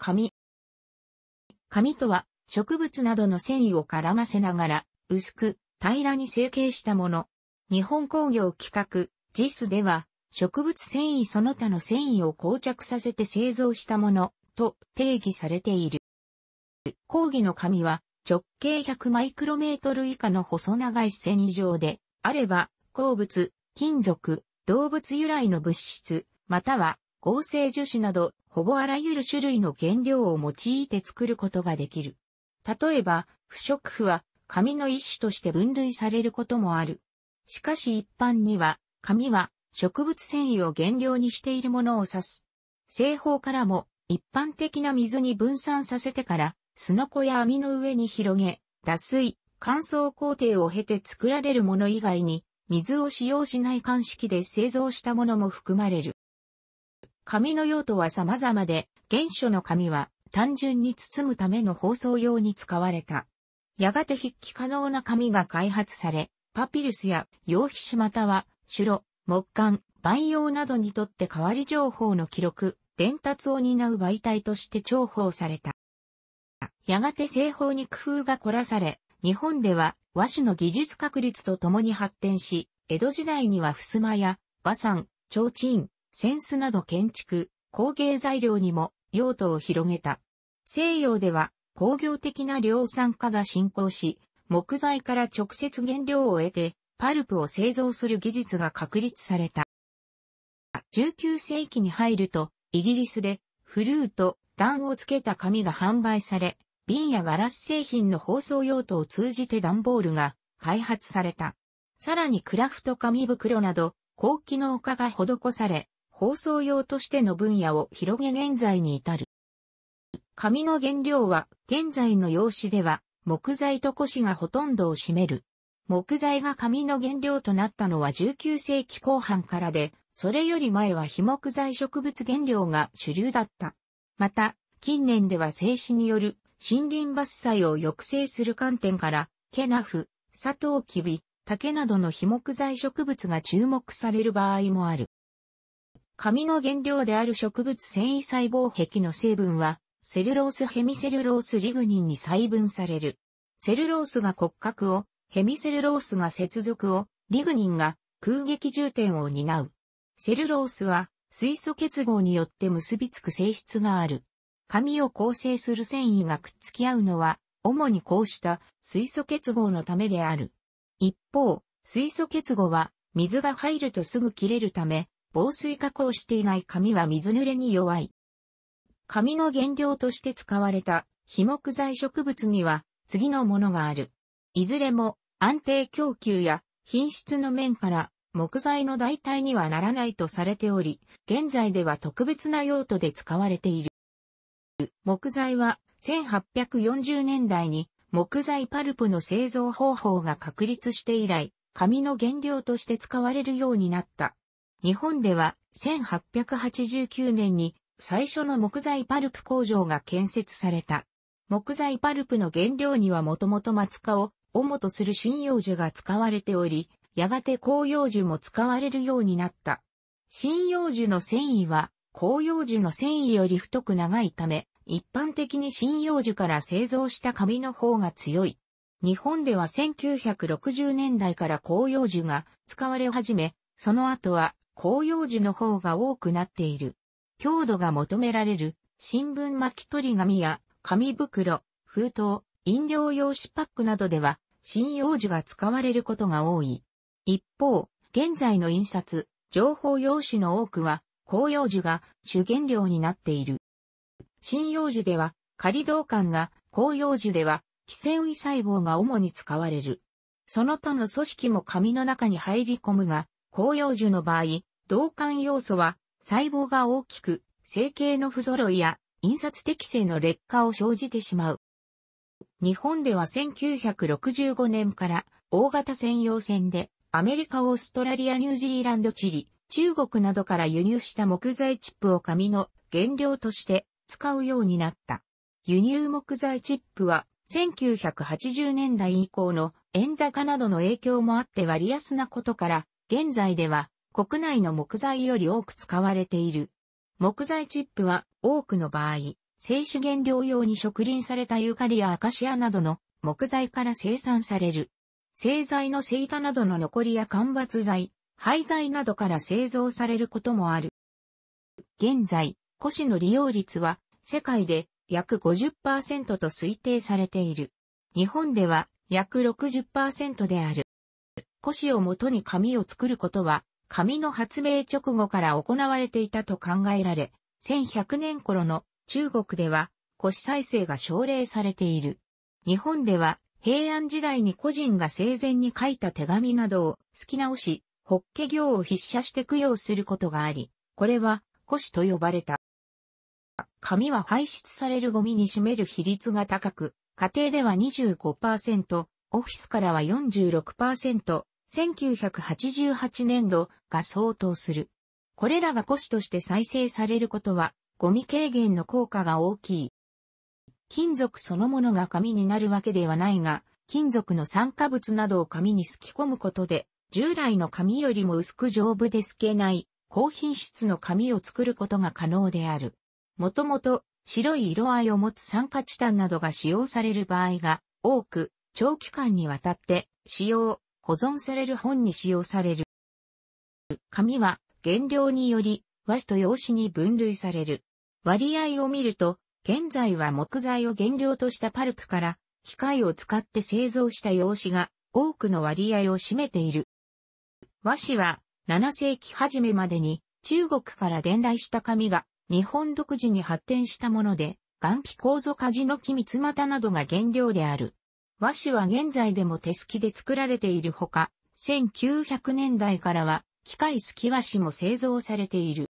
紙。紙とは、植物などの繊維を絡ませながら、薄く、平らに成形したもの。日本工業企画、JIS では、植物繊維その他の繊維を膠着させて製造したもの、と定義されている。講義の紙は、直径100マイクロメートル以下の細長い繊維状で、あれば、鉱物、金属、動物由来の物質、または合成樹脂など、ほぼあらゆる種類の原料を用いて作ることができる。例えば、不織布は紙の一種として分類されることもある。しかし一般には、紙は植物繊維を原料にしているものを指す。製法からも一般的な水に分散させてから、すのこや網の上に広げ、脱水、乾燥工程を経て作られるもの以外に、水を使用しない乾式で製造したものも含まれる。紙の用途は様々で、原書の紙は単純に包むための包装用に使われた。やがて筆記可能な紙が開発され、パピルスや用皮紙または、白木管、培養などにとって代わり情報の記録、伝達を担う媒体として重宝された。やがて製法に工夫が凝らされ、日本では和紙の技術確立とともに発展し、江戸時代には襖や和山、提灯、扇子など建築、工芸材料にも用途を広げた。西洋では工業的な量産化が進行し、木材から直接原料を得て、パルプを製造する技術が確立された。19世紀に入ると、イギリスでフルート、段をつけた紙が販売され、瓶やガラス製品の包装用途を通じて段ボールが開発された。さらにクラフト紙袋など、高機能化が施され、放送用としての分野を広げ現在に至る。紙の原料は現在の用紙では木材と古紙がほとんどを占める。木材が紙の原料となったのは19世紀後半からで、それより前は非木材植物原料が主流だった。また、近年では静止による森林伐採を抑制する観点から、ケナフ、サトウキビ、竹などの非木材植物が注目される場合もある。紙の原料である植物繊維細胞壁の成分は、セルロースヘミセルロースリグニンに細分される。セルロースが骨格を、ヘミセルロースが接続を、リグニンが空撃重点を担う。セルロースは水素結合によって結びつく性質がある。紙を構成する繊維がくっつき合うのは、主にこうした水素結合のためである。一方、水素結合は水が入るとすぐ切れるため、防水加工していない紙は水濡れに弱い。紙の原料として使われた非木材植物には次のものがある。いずれも安定供給や品質の面から木材の代替にはならないとされており、現在では特別な用途で使われている。木材は1840年代に木材パルプの製造方法が確立して以来、紙の原料として使われるようになった。日本では1889年に最初の木材パルプ工場が建設された。木材パルプの原料にはもともと松科を主とする針葉樹が使われており、やがて紅葉樹も使われるようになった。針葉樹の繊維は紅葉樹の繊維より太く長いため、一般的に針葉樹から製造した紙の方が強い。日本では1960年代から紅葉樹が使われ始め、その後は広葉樹の方が多くなっている。強度が求められる新聞巻き取り紙や紙袋、封筒、飲料用紙パックなどでは針葉樹が使われることが多い。一方、現在の印刷、情報用紙の多くは広葉樹が主原料になっている。針葉樹では仮同感が広葉樹では寄生胃細胞が主に使われる。その他の組織も紙の中に入り込むが、紅葉樹の場合、同感要素は細胞が大きく、成形の不揃いや印刷適性の劣化を生じてしまう。日本では1965年から大型専用船でアメリカ、オーストラリア、ニュージーランド、チリ、中国などから輸入した木材チップを紙の原料として使うようになった。輸入木材チップは1980年代以降の円高などの影響もあって割安なことから現在では国内の木材より多く使われている。木材チップは多くの場合、静止原料用に植林されたユカリやアカシアなどの木材から生産される。製材の生板などの残りや間伐材、廃材などから製造されることもある。現在、古紙の利用率は世界で約50%と推定されている。日本では約60%である。古紙をもとに紙を作ることは、紙の発明直後から行われていたと考えられ、1100年頃の中国では、古紙再生が奨励されている。日本では、平安時代に個人が生前に書いた手紙などを好き直し、ホッケ行を筆写して供養することがあり、これは古紙と呼ばれた。紙は排出されるゴミに占める比率が高く、家庭では25%、オフィスからは46%、1988年度が相当する。これらが古紙として再生されることは、ゴミ軽減の効果が大きい。金属そのものが紙になるわけではないが、金属の酸化物などを紙にすき込むことで、従来の紙よりも薄く丈夫で透けない、高品質の紙を作ることが可能である。もともと、白い色合いを持つ酸化チタンなどが使用される場合が多く、長期間にわたって使用、保存される本に使用される。紙は原料により和紙と洋紙に分類される。割合を見ると、現在は木材を原料としたパルプから機械を使って製造した用紙が多くの割合を占めている。和紙は7世紀初めまでに中国から伝来した紙が日本独自に発展したもので、岩皮構造カジノ機密またなどが原料である。和紙は現在でも手すきで作られているほか、1900年代からは機械すき和紙も製造されている。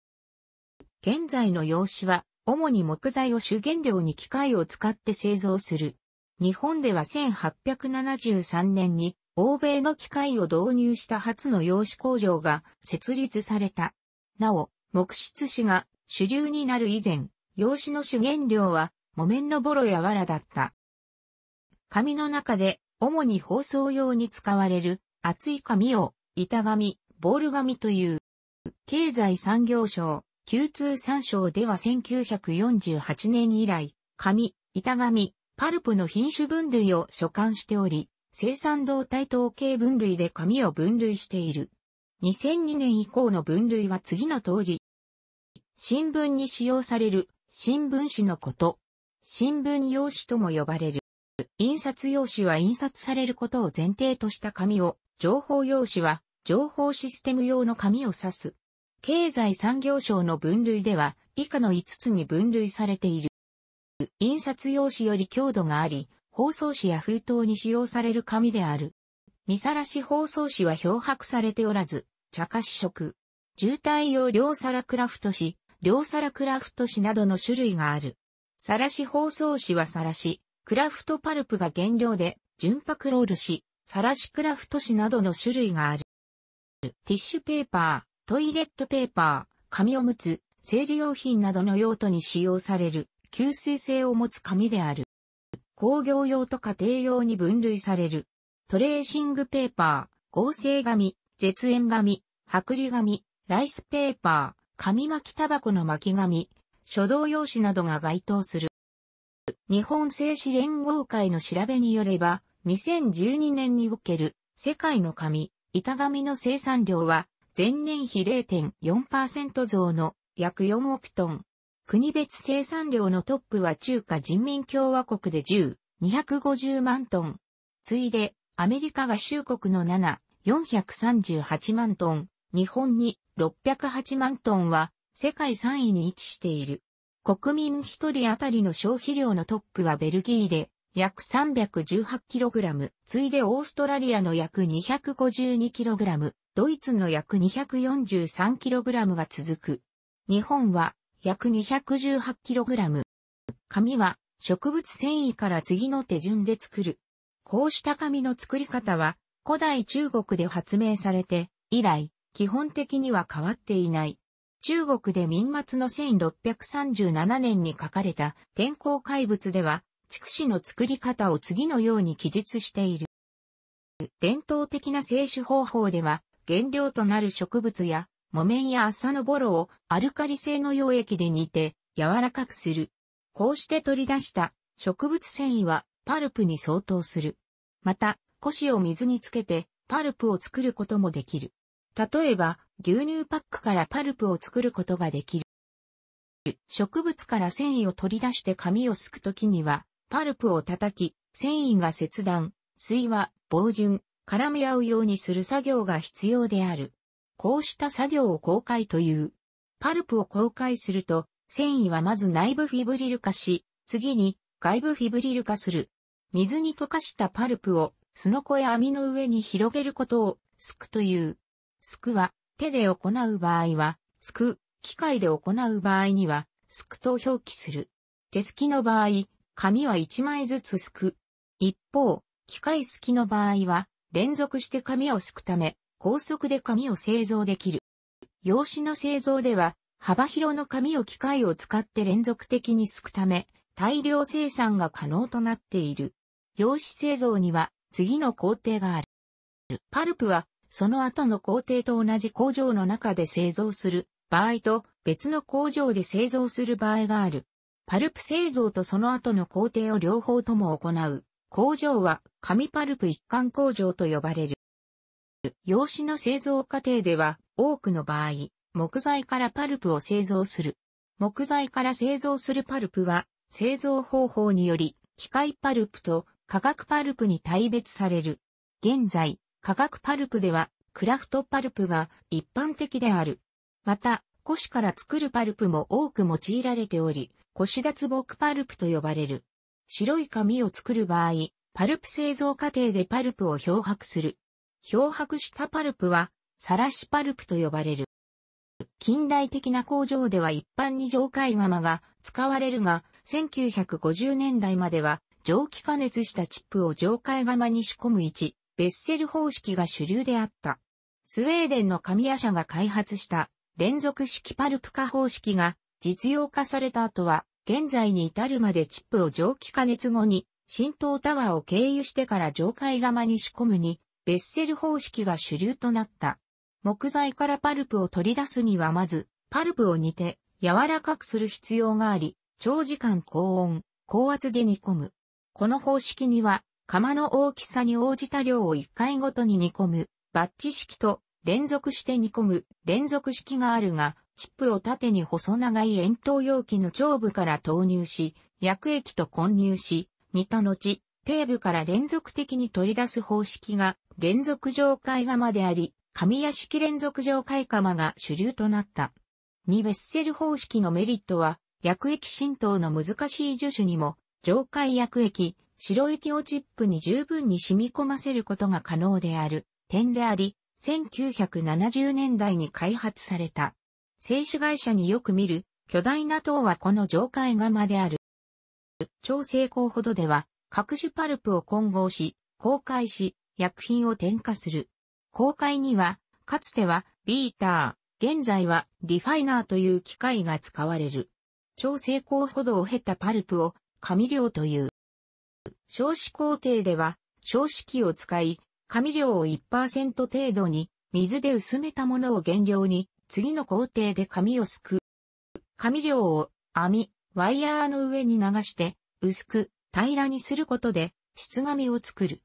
現在の用紙は、主に木材を主原料に機械を使って製造する。日本では1873年に欧米の機械を導入した初の用紙工場が設立された。なお、木質紙が主流になる以前、用紙の主原料は木綿のボロや藁だった。紙の中で、主に包装用に使われる、厚い紙を、板紙、ボール紙という。経済産業省、旧通産省では1948年以来、紙、板紙、パルプの品種分類を所管しており、生産動態統計分類で紙を分類している。2002年以降の分類は次の通り。新聞に使用される新聞紙のこと。新聞用紙とも呼ばれる。印刷用紙は印刷されることを前提とした紙を、情報用紙は情報システム用の紙を指す。経済産業省の分類では以下の5つに分類されている。印刷用紙より強度があり、包装紙や封筒に使用される紙である。見さらし包装紙は漂白されておらず、茶子色。渋滞用両皿クラフト紙、両皿クラフト紙などの種類がある。さらし包装紙はさらし、クラフトパルプが原料で、純白ロール紙、サラシクラフト紙などの種類がある。ティッシュペーパー、トイレットペーパー、紙おむつ、生理用品などの用途に使用される、吸水性を持つ紙である。工業用と家庭用に分類される。トレーシングペーパー、合成紙、絶縁紙、剥離紙、ライスペーパー、紙巻きタバコの巻き紙、書道用紙などが該当する。日本製紙連合会の調べによれば、2012年における世界の紙、板紙の生産量は前年比0.4%増の約4億トン。国別生産量のトップは中華人民共和国で10、250万トン。ついで、アメリカ合衆国の7、438万トン、日本に608万トンは世界3位に位置している。国民一人当たりの消費量のトップはベルギーで約 318kg、次いでオーストラリアの約 252kg、ドイツの約 243kg が続く。日本は約 218kg。紙は植物繊維から次の手順で作る。こうした紙の作り方は古代中国で発明されて以来基本的には変わっていない。中国で民末の1637年に書かれた天候怪物では、畜死の作り方を次のように記述している。伝統的な製取方法では、原料となる植物や、木綿や麻のボロをアルカリ性の溶液で煮て柔らかくする。こうして取り出した植物繊維はパルプに相当する。また、腰を水につけてパルプを作ることもできる。例えば、牛乳パックからパルプを作ることができる。植物から繊維を取り出して紙をすくときには、パルプを叩き、繊維が切断、水は、防潤、絡み合うようにする作業が必要である。こうした作業を公開という。パルプを公開すると、繊維はまず内部フィブリル化し、次に外部フィブリル化する。水に溶かしたパルプを、すのこや網の上に広げることを、すくという。すくは、手で行う場合は、すく、機械で行う場合には、すくと表記する。手すきの場合、紙は1枚ずつすく。一方、機械すきの場合は、連続して紙をすくため、高速で紙を製造できる。用紙の製造では、幅広の紙を機械を使って連続的にすくため、大量生産が可能となっている。用紙製造には次の工程がある。パルプはその後の工程と同じ工場の中で製造する場合と別の工場で製造する場合がある。パルプ製造とその後の工程を両方とも行う。工場は紙パルプ一貫工場と呼ばれる。用紙の製造過程では多くの場合、木材からパルプを製造する。木材から製造するパルプは製造方法により機械パルプと化学パルプに大別される。現在、化学パルプでは、クラフトパルプが一般的である。また、古紙から作るパルプも多く用いられており、古紙脱木パルプと呼ばれる。白い紙を作る場合、パルプ製造過程でパルプを漂白する。漂白したパルプは、さらしパルプと呼ばれる。近代的な工場では一般に上海釜が使われるが、1950年代までは蒸気加熱したチップを上海釜に仕込む位置、ベッセル方式が主流であった。スウェーデンの神谷社が開発した連続式パルプ化方式が実用化された後は、現在に至るまでチップを蒸気加熱後に、浸透タワーを経由してから上階釜に仕込むに、ベッセル方式が主流となった。木材からパルプを取り出すにはまず、パルプを煮て柔らかくする必要があり、長時間高温、高圧で煮込む。この方式には釜の大きさに応じた量を1回ごとに煮込む、バッチ式と連続して煮込む連続式があるが、チップを縦に細長い円筒容器の上部から投入し、薬液と混入し、煮た後、底部から連続的に取り出す方式が連続上海釜であり、紙屋式連続上海釜が主流となった。2ベッセル方式のメリットは、薬液浸透の難しい樹種にも、上海薬液、白ィをチップに十分に染み込ませることが可能である点であり、1970年代に開発された。製紙会社によく見る巨大な塔はこの上階釜である。超成功ほどでは各種パルプを混合し、公開し、薬品を添加する。公開には、かつてはビーター、現在はリファイナーという機械が使われる。超成功ほどを経たパルプを紙量という。少子工程では、少子器を使い、紙量を1%程度に、水で薄めたものを原料に、次の工程で紙をすく。紙量を網、ワイヤーの上に流して、薄く平らにすることで、質紙を作る。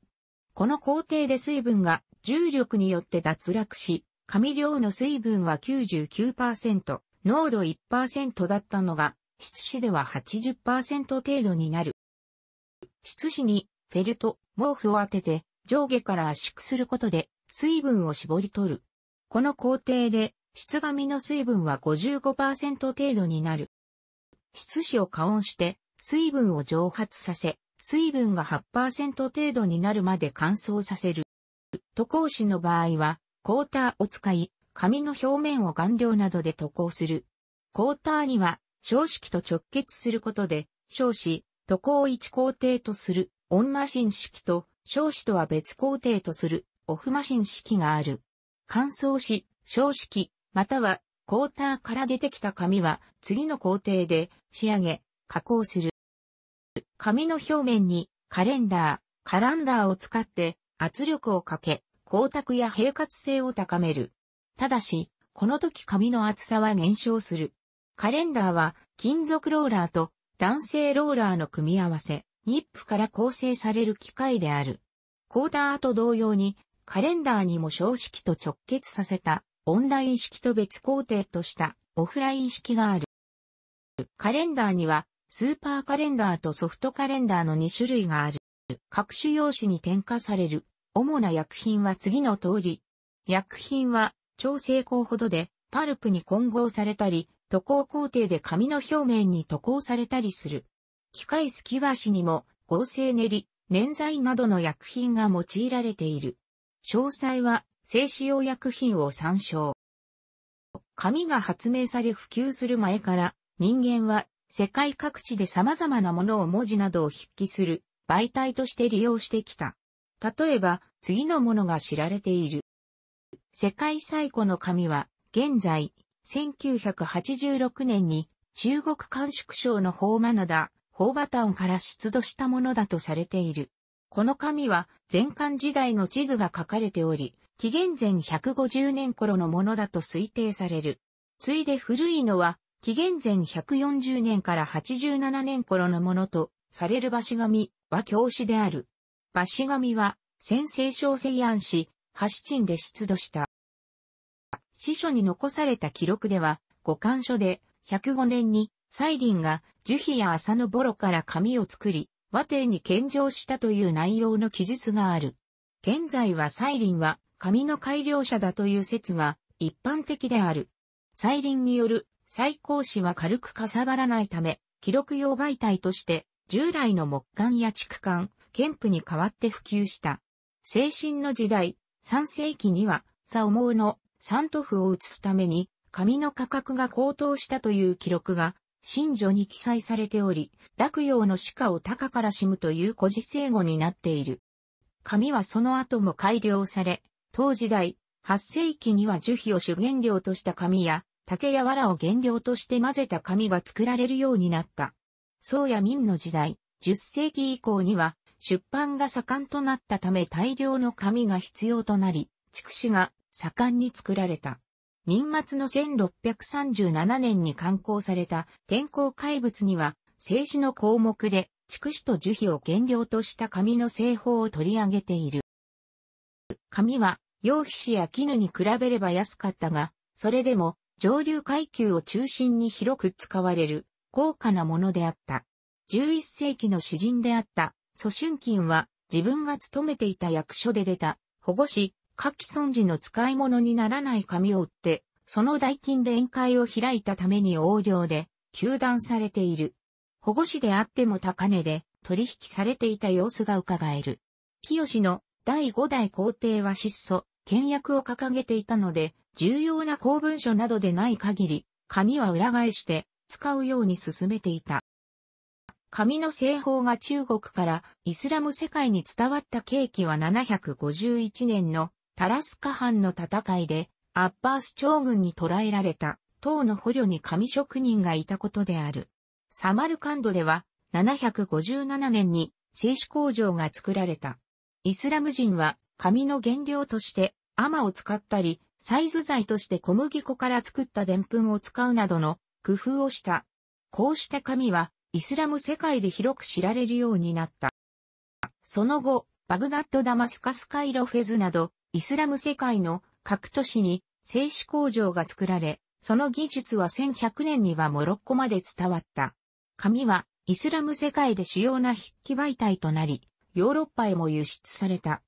この工程で水分が重力によって脱落し、紙量の水分は99%、濃度1%だったのが、質子では80%程度になる。質紙にフェルト、毛布を当てて上下から圧縮することで水分を絞り取る。この工程で質紙の水分は55%程度になる。質紙を加温して水分を蒸発させ、水分が8%程度になるまで乾燥させる。渡航紙の場合は、コーターを使い、紙の表面を顔料などで渡航する。コーターには、小式と直結することで、小子、渡航一工程とする、オンマシン式と、少子とは別工程とする、オフマシン式がある。乾燥し、少式、または、コーターから出てきた紙は、次の工程で、仕上げ、加工する。紙の表面に、カレンダー、カランダーを使って、圧力をかけ、光沢や平滑性を高める。ただし、この時紙の厚さは減少する。カレンダーは金属ローラーと男性ローラーの組み合わせ、ニップから構成される機械である。コーダーと同様に、カレンダーにも小式と直結させた、オンライン式と別工程としたオフライン式がある。カレンダーには、スーパーカレンダーとソフトカレンダーの2種類がある。各種用紙に添加される主な薬品は次の通り。薬品は超成功ほどでパルプに混合されたり、渡航工程で紙の表面に塗航されたりする。機械すきわしにも合成練り、粘剤などの薬品が用いられている。詳細は静止用薬品を参照。紙が発明され普及する前から人間は世界各地で様々なものを文字などを筆記する媒体として利用してきた。例えば次のものが知られている。世界最古の紙は現在1986年に中国甘粛省の法マナダ、バ馬ンから出土したものだとされている。この紙は前漢時代の地図が書かれており、紀元前150年頃のものだと推定される。ついで古いのは、紀元前140年から87年頃のものとされる橋紙は教師である。橋紙は、先生小西安市、八鎮で出土した。司書に残された記録では、五感書で、105年に、リンが樹皮や麻のボロから紙を作り、和帝に献上したという内容の記述がある。現在はリンは紙の改良者だという説が一般的である。リンによる最高紙は軽くかさばらないため、記録用媒体として従来の木管や畜管、憲布に代わって普及した。精神の時代、3世紀には、左思うのン都府を移すために、紙の価格が高騰したという記録が、新序に記載されており、落葉の歯科を高からしむという古事成語になっている。紙はその後も改良され、当時代、8世紀には樹皮を主原料とした紙や、竹や藁を原料として混ぜた紙が作られるようになった。宋や民の時代、10世紀以降には、出版が盛んとなったため大量の紙が必要となり、畜紙が盛んに作られた。民末の1637年に刊行された天候怪物には、政治の項目で、畜紫と樹皮を原料とした紙の製法を取り上げている。紙は、羊皮紙や絹に比べれば安かったが、それでも、上流階級を中心に広く使われる、高価なものであった。11世紀の詩人であった、蘇春金は、自分が勤めていた役所で出た、保護士、下記損時の使い物にならない紙を売って、その代金で宴会を開いたために横領で、休断されている。保護士であっても高値で取引されていた様子が伺える。清の第五代皇帝は質素、倹約を掲げていたので、重要な公文書などでない限り、紙は裏返して使うように進めていた。紙の製法が中国からイスラム世界に伝わった契機は751年のタラスカ藩の戦いで、アッバース朝軍に捕らえられた、唐の捕虜に紙職人がいたことである。サマルカンドでは、757年に製紙工場が作られた。イスラム人は、紙の原料として、アマを使ったり、サイズ材として小麦粉から作った澱粉を使うなどの工夫をした。こうして紙は、イスラム世界で広く知られるようになった。その後、バグダッド・ダマスカス・カイロ・フェズなど、イスラム世界の各都市に製紙工場が作られ、その技術は1100年にはモロッコまで伝わった。紙はイスラム世界で主要な筆記媒体となり、ヨーロッパへも輸出された。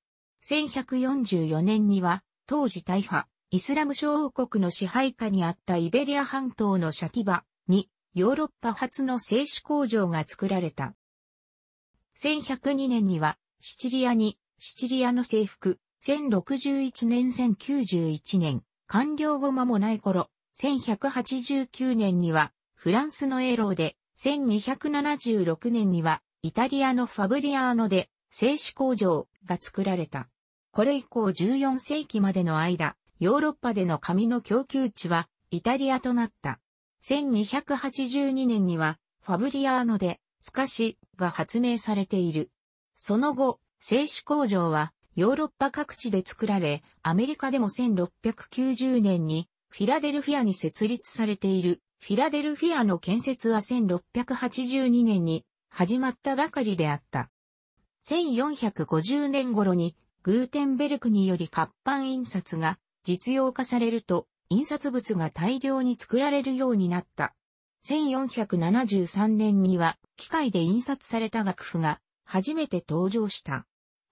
1144年には、当時大破、イスラム商王国の支配下にあったイベリア半島のシャティバに、ヨーロッパ初の製紙工場が作られた。1102年には、シチリアに、シチリアの征服、1061年1091年、完了後間もない頃、1189年にはフランスのエローで、1276年にはイタリアのファブリアーノで製紙工場が作られた。これ以降14世紀までの間、ヨーロッパでの紙の供給地はイタリアとなった。1282年にはファブリアーノでスカシが発明されている。その後、製紙工場はヨーロッパ各地で作られ、アメリカでも1690年にフィラデルフィアに設立されている。フィラデルフィアの建設は1682年に始まったばかりであった。1450年頃にグーテンベルクにより活版印刷が実用化されると、印刷物が大量に作られるようになった。1473年には機械で印刷された楽譜が初めて登場した。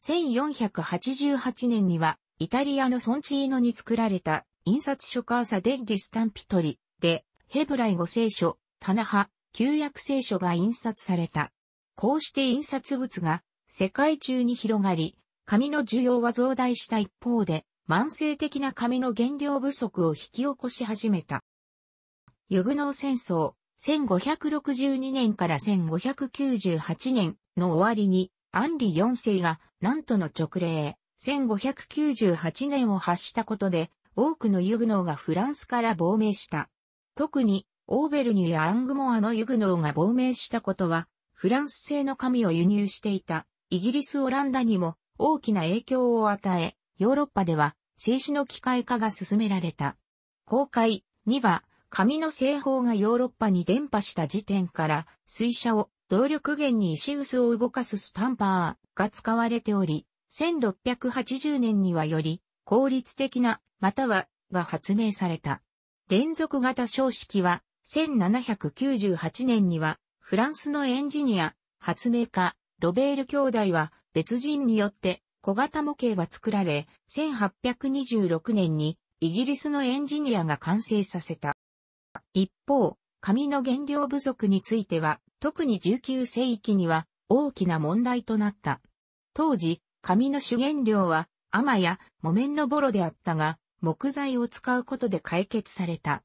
1488年には、イタリアのソンチーノに作られた、印刷書カーサデッリスタンピトリ、で、ヘブライ語聖書、タナハ、旧約聖書が印刷された。こうして印刷物が世界中に広がり、紙の需要は増大した一方で、慢性的な紙の原料不足を引き起こし始めた。ユグノー戦争、1562年から1598年の終わりに、アンリ4世が、なんとの直令、1598年を発したことで、多くのユグノーがフランスから亡命した。特に、オーベルニュやアングモアのユグノーが亡命したことは、フランス製の紙を輸入していた、イギリス・オランダにも大きな影響を与え、ヨーロッパでは、製紙の機械化が進められた。公開には、紙の製法がヨーロッパに伝播した時点から、水車を動力源に石臼を動かすスタンパーが使われており、1680年にはより効率的な、または、が発明された。連続型小式は、1798年には、フランスのエンジニア、発明家、ロベール兄弟は、別人によって、小型模型が作られ、1826年に、イギリスのエンジニアが完成させた。一方、紙の原料不足については、特に19世紀には大きな問題となった。当時、紙の主原料は、甘や木綿のボロであったが、木材を使うことで解決された。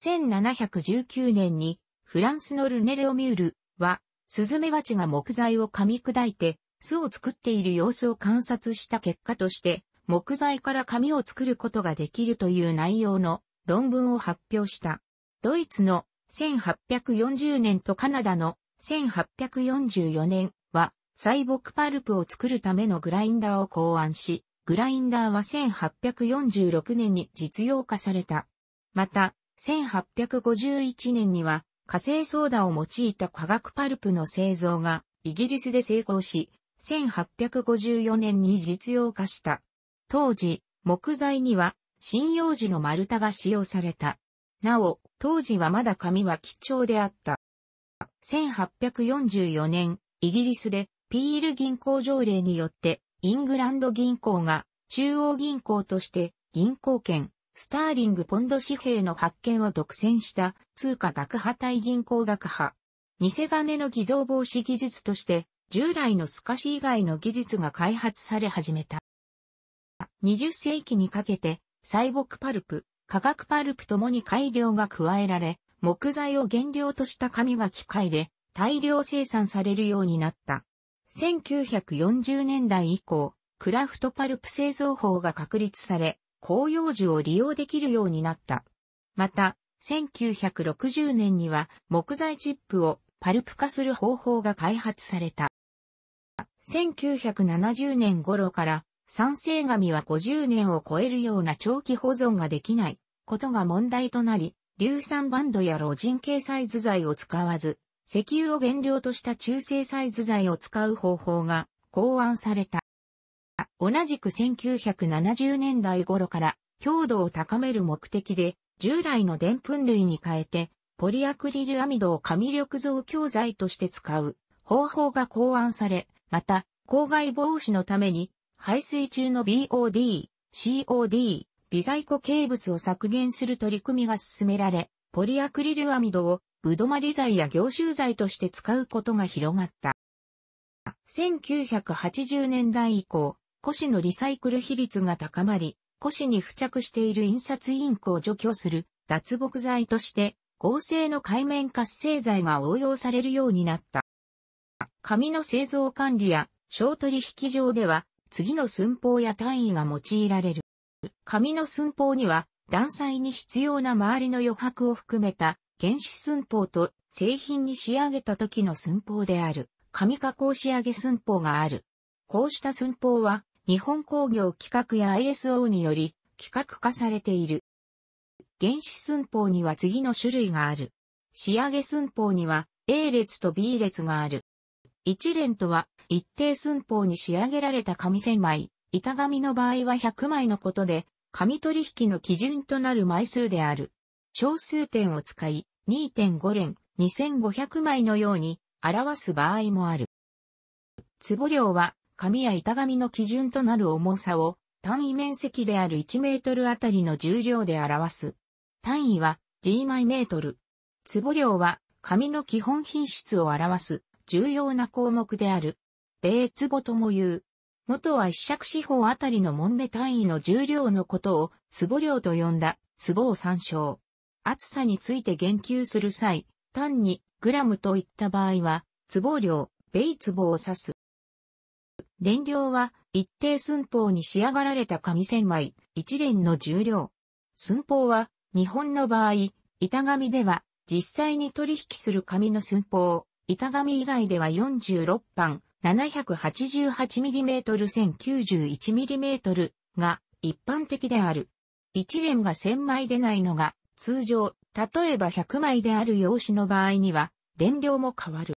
1719年に、フランスのルネレオミュールは、スズメバチが木材を噛み砕いて、巣を作っている様子を観察した結果として、木材から紙を作ることができるという内容の論文を発表した。ドイツの1840年とカナダの1844年は、細木パルプを作るためのグラインダーを考案し、グラインダーは1846年に実用化された。また、1851年には、火星ソーダを用いた化学パルプの製造がイギリスで成功し、1854年に実用化した。当時、木材には針葉樹の丸太が使用された。なお、当時はまだ紙は貴重であった。1844年、イギリスでピール銀行条例によって、イングランド銀行が中央銀行として銀行券、スターリングポンド紙幣の発見を独占した通貨学派対銀行学派。偽金の偽造防止技術として、従来の透かし以外の技術が開発され始めた。20世紀にかけて、サイボクパルプ、化学パルプともに改良が加えられ、木材を原料とした紙が機械で大量生産されるようになった。1940年代以降、クラフトパルプ製造法が確立され、紅葉樹を利用できるようになった。また、1960年には木材チップをパルプ化する方法が開発された。1970年頃から酸性紙は50年を超えるような長期保存ができないことが問題となり、硫酸バンドや老人系サイズ材を使わず、石油を原料とした中性サイズ材を使う方法が考案された。同じく1970年代頃から強度を高める目的で従来の澱粉類に変えてポリアクリルアミドを紙力増強剤として使う方法が考案され、また、公害防止のために排水中の BOD、COD、微細固形物を削減する取り組みが進められ、ポリアクリルアミドをぶどまり剤や凝集剤として使うことが広がった。1980年代以降、古紙のリサイクル比率が高まり、古紙に付着している印刷インクを除去する脱木剤として合成の海面活性剤が応用されるようになった。紙の製造管理や小取引上では次の寸法や単位が用いられる。紙の寸法には、断裁に必要な周りの余白を含めた原子寸法と製品に仕上げた時の寸法である、紙加工仕上げ寸法がある。こうした寸法は、日本工業企画や ISO により企画化されている。原子寸法には次の種類がある。仕上げ寸法には A 列と B 列がある。一連とは一定寸法に仕上げられた紙千枚、板紙の場合は100枚のことで、紙取引の基準となる枚数である。小数点を使い、2.5連、2500枚のように表す場合もある。壺量は、紙や板紙の基準となる重さを、単位面積である1メートルあたりの重量で表す。単位は G 枚メートル。壺量は紙の基本品質を表す重要な項目である。米壺とも言う。元は一尺四方あたりの門目単位の重量のことを、壺量と呼んだ、壺を参照。厚さについて言及する際、単に、グラムといった場合は、壺量、ベイ壺を指す。燃量は、一定寸法に仕上がられた紙千枚、一連の重量。寸法は、日本の場合、板紙では、実際に取引する紙の寸法、板紙以外では46版、788mm1091mm が一般的である。一連が1000枚でないのが通常、例えば100枚である用紙の場合には、連量も変わる。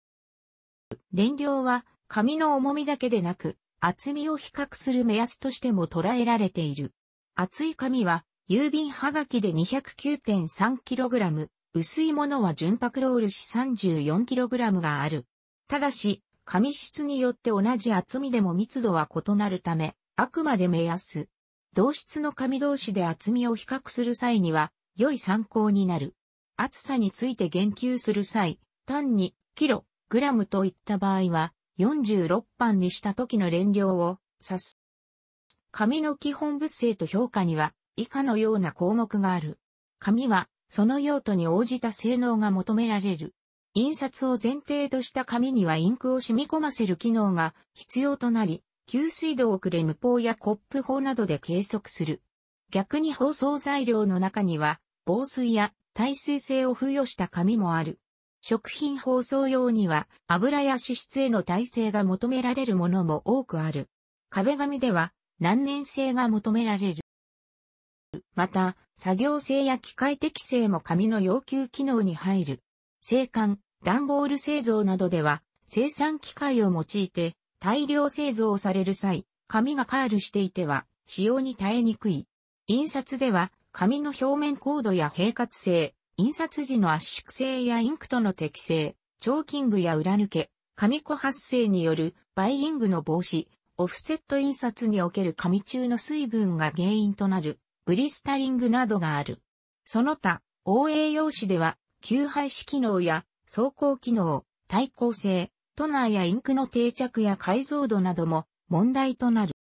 連量は、紙の重みだけでなく、厚みを比較する目安としても捉えられている。厚い紙は、郵便はがきで 209.3kg、薄いものは純白ロールし 34kg がある。ただし、紙質によって同じ厚みでも密度は異なるため、あくまで目安。同質の紙同士で厚みを比較する際には、良い参考になる。厚さについて言及する際、単に、キロ、グラムといった場合は、46班にした時の連量を指す。紙の基本物性と評価には、以下のような項目がある。紙は、その用途に応じた性能が求められる。印刷を前提とした紙にはインクを染み込ませる機能が必要となり、給水道をくれ無法やコップ法などで計測する。逆に包装材料の中には、防水や耐水性を付与した紙もある。食品包装用には油や脂質への耐性が求められるものも多くある。壁紙では難燃性が求められる。また、作業性や機械適性も紙の要求機能に入る。制汗、段ボール製造などでは、生産機械を用いて大量製造される際、紙がカールしていては使用に耐えにくい。印刷では、紙の表面高度や平滑性、印刷時の圧縮性やインクとの適性、チョーキングや裏抜け、紙粉発生によるバイイングの防止、オフセット印刷における紙中の水分が原因となる、ブリスタリングなどがある。その他、応援用紙では、吸排式機能や走行機能、耐候性、トナーやインクの定着や解像度なども問題となる。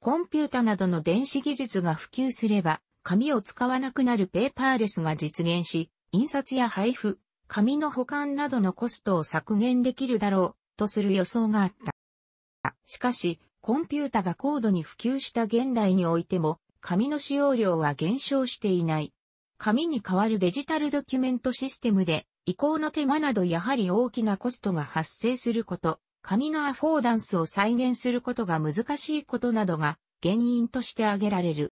コンピュータなどの電子技術が普及すれば、紙を使わなくなるペーパーレスが実現し、印刷や配布、紙の保管などのコストを削減できるだろうとする予想があった。しかし、コンピュータが高度に普及した現代においても、紙の使用量は減少していない。紙に代わるデジタルドキュメントシステムで移行の手間などやはり大きなコストが発生すること、紙のアフォーダンスを再現することが難しいことなどが原因として挙げられる。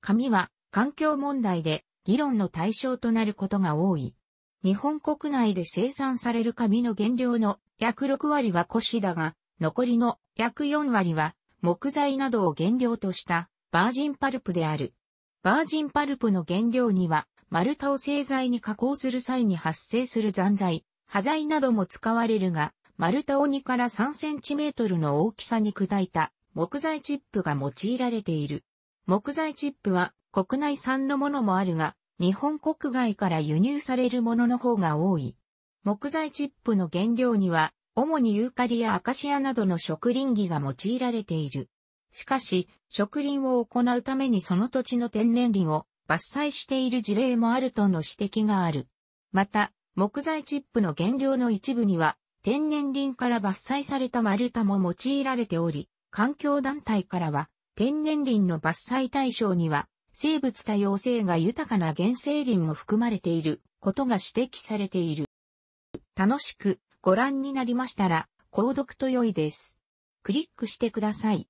紙は環境問題で議論の対象となることが多い。日本国内で生産される紙の原料の約6割は古紙だが、残りの約4割は木材などを原料としたバージンパルプである。バージンパルプの原料には丸太を製材に加工する際に発生する残材、端材なども使われるが、丸太を2から3センチメートルの大きさに砕いた木材チップが用いられている。木材チップは国内産のものもあるが、日本国外から輸入されるものの方が多い。木材チップの原料には、主にユーカリやアカシアなどの植林木が用いられている。しかし、植林を行うためにその土地の天然林を伐採している事例もあるとの指摘がある。また、木材チップの原料の一部には、天然林から伐採された丸太も用いられており、環境団体からは、天然林の伐採対象には、生物多様性が豊かな原生林も含まれていることが指摘されている。楽しくご覧になりましたら、購読と良いです。クリックしてください。